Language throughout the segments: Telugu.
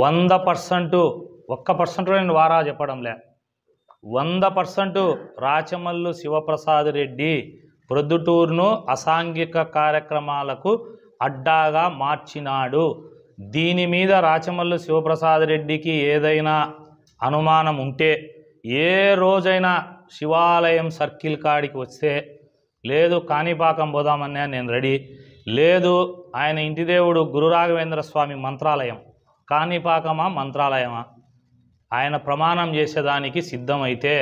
వంద పర్సెంట్ ఒక్క పర్సెంట్ నేను వారా చెప్పడంలే వంద పర్సెంట్ రాచమల్లు శివప్రసాద్ రెడ్డి ప్రొద్దుటూరును అసాంఘిక కార్యక్రమాలకు అడ్డాగా మార్చినాడు దీని మీద రాచమల్లు శివప్రసాద్ రెడ్డికి ఏదైనా అనుమానం ఉంటే ఏ రోజైనా శివాలయం సర్కిల్ కాడికి వస్తే లేదు కాణిపాకం పోదామన్నా నేను రెడీ లేదు ఆయన ఇంటి దేవుడు గురురాఘవేంద్ర స్వామి మంత్రాలయం కాణిపాకమా మంత్రాలయమా ఆయన ప్రమాణం చేసేదానికి సిద్ధమైతే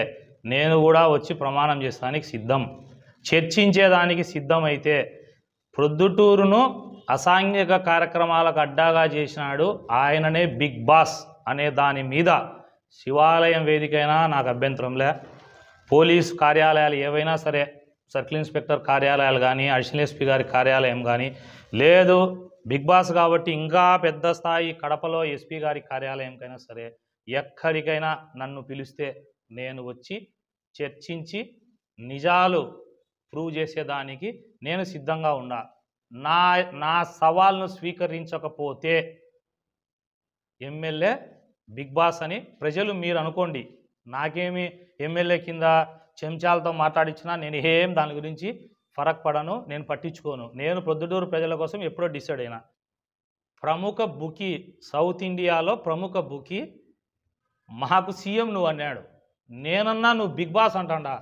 నేను కూడా వచ్చి ప్రమాణం చేసేదానికి సిద్ధం చర్చించేదానికి సిద్ధమైతే ప్రొద్దుటూరును అసాంఘిక కార్యక్రమాలకు అడ్డాగా చేసినాడు ఆయననే బిగ్ బాస్ అనే దాని మీద శివాలయం వేదికైనా నాకు అభ్యంతరంలే పోలీసు కార్యాలయాలు ఏవైనా సరే సర్కిల్ ఇన్స్పెక్టర్ కార్యాలయాలు కానీ అడిషనల్ ఎస్పీ గారి కార్యాలయం కానీ లేదు బిగ్ బాస్ కాబట్టి ఇంకా పెద్ద స్థాయి కడపలో ఎస్పీ గారి కార్యాలయంకైనా సరే ఎక్కడికైనా నన్ను పిలిస్తే నేను వచ్చి చర్చించి నిజాలు ప్రూవ్ చేసేదానికి నేను సిద్ధంగా ఉన్నా నా నా సవాల్ను స్వీకరించకపోతే ఎమ్మెల్యే బిగ్ బాస్ అని ప్రజలు మీరు అనుకోండి నాకేమి ఎమ్మెల్యే కింద చెంచాలతో మాట్లాడించినా నేను ఏం దాని గురించి ఫరక్ పడను నేను పట్టించుకోను నేను ప్రొద్దుటూరు ప్రజల కోసం ఎప్పుడో డిసైడ్ అయినా ప్రముఖ బుకీ సౌత్ ఇండియాలో ప్రముఖ బుకీ మాకు సీఎం నువ్వు అన్నాడు నేనన్నా నువ్వు బిగ్ బాస్ అంటాడా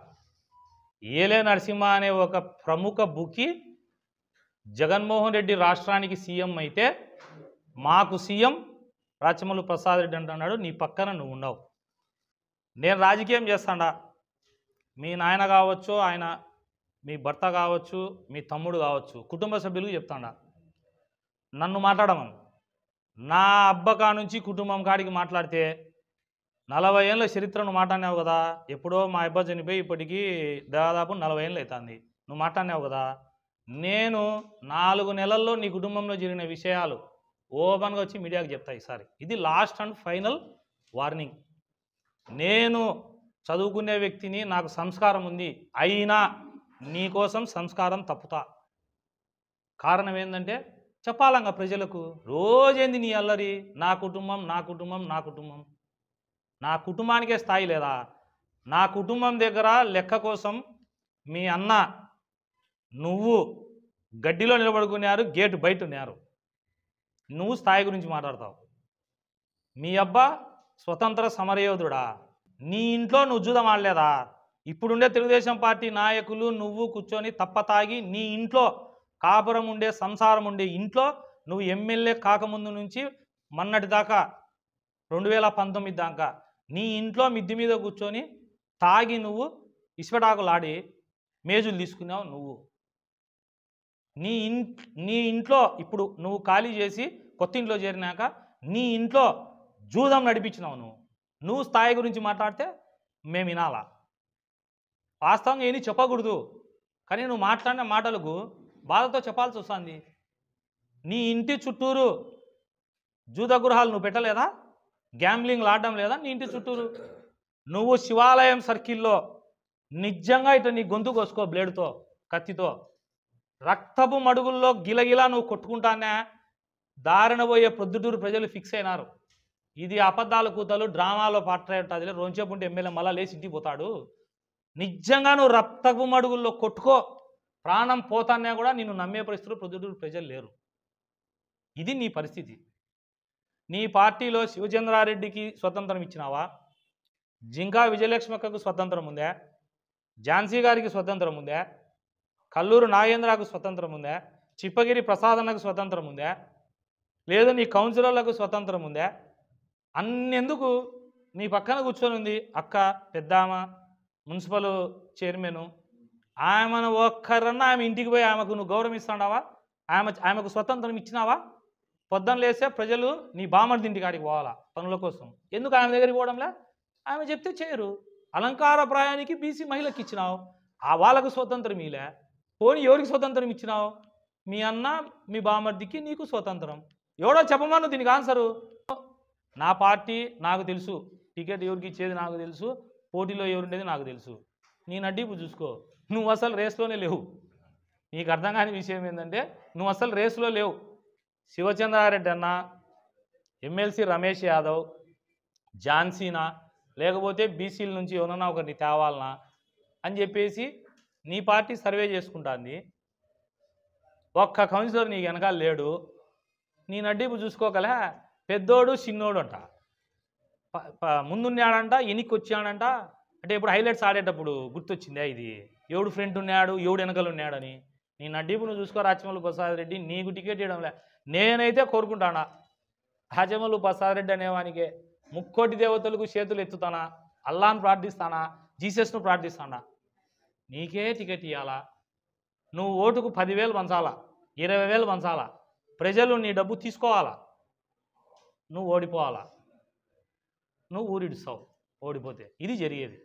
ఏలే నరసింహ అనే ఒక ప్రముఖ బుకీ జగన్మోహన్ రెడ్డి రాష్ట్రానికి సీఎం అయితే మాకు సీఎం రాచమల్లు ప్రసాద్ రెడ్డి అంటున్నాడు నీ పక్కన నువ్వు ఉన్నావు నేను రాజకీయం చేస్తాడా మీ నాయన కావచ్చు ఆయన మీ భర్త కావచ్చు మీ తమ్ముడు కావచ్చు కుటుంబ సభ్యులకు చెప్తాడా నన్ను మాట్లాడమను నా అబ్బకా నుంచి కుటుంబం కాడికి మాట్లాడితే నలభై ఏళ్ళ చరిత్రను మాట్లాడినావు కదా ఎప్పుడో మా అబ్బా చనిపోయి ఇప్పటికీ దాదాపు నలభై ఏళ్ళు అవుతుంది నువ్వు మాట్లాడినావు కదా నేను నాలుగు నెలల్లో నీ కుటుంబంలో జరిగిన విషయాలు ఓపెన్గా వచ్చి మీడియాకు చెప్తాయి ఈసారి ఇది లాస్ట్ అండ్ ఫైనల్ వార్నింగ్ నేను చదువుకునే వ్యక్తిని నాకు సంస్కారం ఉంది అయినా నీకోసం సంస్కారం తప్పుతా కారణం ఏంటంటే చెప్పాలంగా ప్రజలకు రోజేంది నీ అల్లరి నా కుటుంబం నా కుటుంబం నా కుటుంబం నా కుటుంబానికే స్థాయి లేదా నా కుటుంబం దగ్గర లెక్క కోసం మీ అన్న నువ్వు గడ్డిలో నిలబడుకున్నారు గేటు బయట ఉన్నారు నువ్వు స్థాయి గురించి మాట్లాడతావు మీ అబ్బా స్వతంత్ర సమరయోధుడా నీ ఇంట్లో నువ్వు జూదం ఆడలేదా ఇప్పుడుండే తెలుగుదేశం పార్టీ నాయకులు నువ్వు కూర్చొని తప్పతాగి నీ ఇంట్లో కాపురం ఉండే సంసారం ఉండే ఇంట్లో నువ్వు ఎమ్మెల్యే కాకముందు నుంచి మొన్నటి దాకా రెండు వేల పంతొమ్మిది దాకా నీ ఇంట్లో మిద్ది మీద కూర్చొని తాగి నువ్వు ఇసుపెటాకులాడి మేజులు తీసుకున్నావు నువ్వు నీ ఇన్ నీ ఇంట్లో ఇప్పుడు నువ్వు ఖాళీ చేసి కొత్త ఇంట్లో చేరినాక నీ ఇంట్లో జూదం నడిపించినావు నువ్వు నువ్వు స్థాయి గురించి మాట్లాడితే మేము వినాలా వాస్తవంగా ఏమీ చెప్పకూడదు కానీ నువ్వు మాట్లాడిన మాటలకు బాధతో చెప్పాల్సి వస్తుంది నీ ఇంటి చుట్టూరు జూదగృహాలు నువ్వు పెట్టలేదా గ్యాంబ్లింగ్ లాడడం లేదా నీ ఇంటి చుట్టూరు నువ్వు శివాలయం సర్కిల్లో నిజంగా ఇటు నీ గొంతు కోసుకో బ్లేడ్తో కత్తితో రక్తపు మడుగుల్లో గిలగిలా నువ్వు కొట్టుకుంటానే దారిన పోయే ప్రొద్దుటూరు ప్రజలు ఫిక్స్ అయినారు ఇది అబద్ధాల కూతలు డ్రామాలో పాటలు ఉంటే ఎమ్మెల్యే మళ్ళీ లేచి ఇంటికి పోతాడు నిజంగా నువ్వు రక్తపు మడుగుల్లో కొట్టుకో ప్రాణం పోతానే కూడా నిన్ను నమ్మే పరిస్థితులు ప్రొద్దుటూరు ప్రజలు లేరు ఇది నీ పరిస్థితి నీ పార్టీలో శివచంద్రారెడ్డికి స్వతంత్రం ఇచ్చినావా జింకా విజయలక్ష్మక్కకు స్వతంత్రం ఉందా ఝాన్సీ గారికి స్వతంత్రం ఉందా కల్లూరు నాగేంద్రకు స్వతంత్రం ఉందా చిప్పగిరి ప్రసాదనకు స్వతంత్రం ఉందా లేదు నీ కౌన్సిలర్లకు స్వతంత్రం ఉందా అన్నెందుకు నీ పక్కన కూర్చొని ఉంది అక్క పెద్దామ మున్సిపల్ చైర్మను ఆమెను ఒక్కరన్నా ఆమె ఇంటికి పోయి ఆమెకు నువ్వు గౌరవిస్తున్నావా ఆమె ఆమెకు స్వతంత్రం ఇచ్చినావా పొద్దున్న లేస్తే ప్రజలు నీ బామ్మడి ఇంటి కాడికి పోవాలా పనుల కోసం ఎందుకు ఆమె దగ్గరికి పోవడంలా ఆమె చెప్తే చేయరు అలంకార ప్రాయానికి బీసీ మహిళకి ఇచ్చినావు ఆ వాళ్ళకు స్వతంత్రం ఇలా పోనీ ఎవరికి స్వతంత్రం ఇచ్చినావు మీ అన్న మీ బామర్దికి నీకు స్వతంత్రం ఎవడో చెప్పమను దీనికి ఆన్సరు నా పార్టీ నాకు తెలుసు టికెట్ ఎవరికి ఇచ్చేది నాకు తెలుసు పోటీలో ఎవరుండేది నాకు తెలుసు నీ నడ్డీపు చూసుకో నువ్వు అసలు రేస్లోనే లేవు నీకు అర్థం కాని విషయం ఏంటంటే నువ్వు అసలు రేసులో లేవు శివచంద్రారెడ్డి అన్న ఎమ్మెల్సీ రమేష్ యాదవ్ ఝాన్సీనా లేకపోతే బీసీల నుంచి ఎవరన్నా ఒకరిని తేవాలనా అని చెప్పేసి నీ పార్టీ సర్వే చేసుకుంటుంది ఒక్క కౌన్సిలర్ నీ వెనకాల లేడు నీ నడ్డీపు చూసుకోగలే పెద్దోడు చిన్నోడు అంట ముందున్నాడంట ఎనికి వచ్చాడంట అంటే ఇప్పుడు హైలైట్స్ ఆడేటప్పుడు గుర్తొచ్చిందే ఇది ఎవడు ఫ్రెంట్ ఉన్నాడు ఎవడు వెనకలు ఉన్నాడని నీ నడ్డీపు నువ్వు చూసుకో రాజమౌళి ప్రసాద్ రెడ్డి నీకు టికెట్ ఇవ్వడం లే నేనైతే కోరుకుంటానా రాజమౌళి ప్రసాద్ రెడ్డి అనేవానికే ముక్కోటి దేవతలకు చేతులు ఎత్తుతానా అల్లాను ప్రార్థిస్తానా జీసస్ను ప్రార్థిస్తానా నీకే టికెట్ ఇవ్వాలా నువ్వు ఓటుకు పదివేలు పంచాలా ఇరవై వేలు పంచాలా ప్రజలు నీ డబ్బు తీసుకోవాలా నువ్వు ఓడిపోవాలా నువ్వు ఊరిడుస్తావు ఓడిపోతే ఇది జరిగేది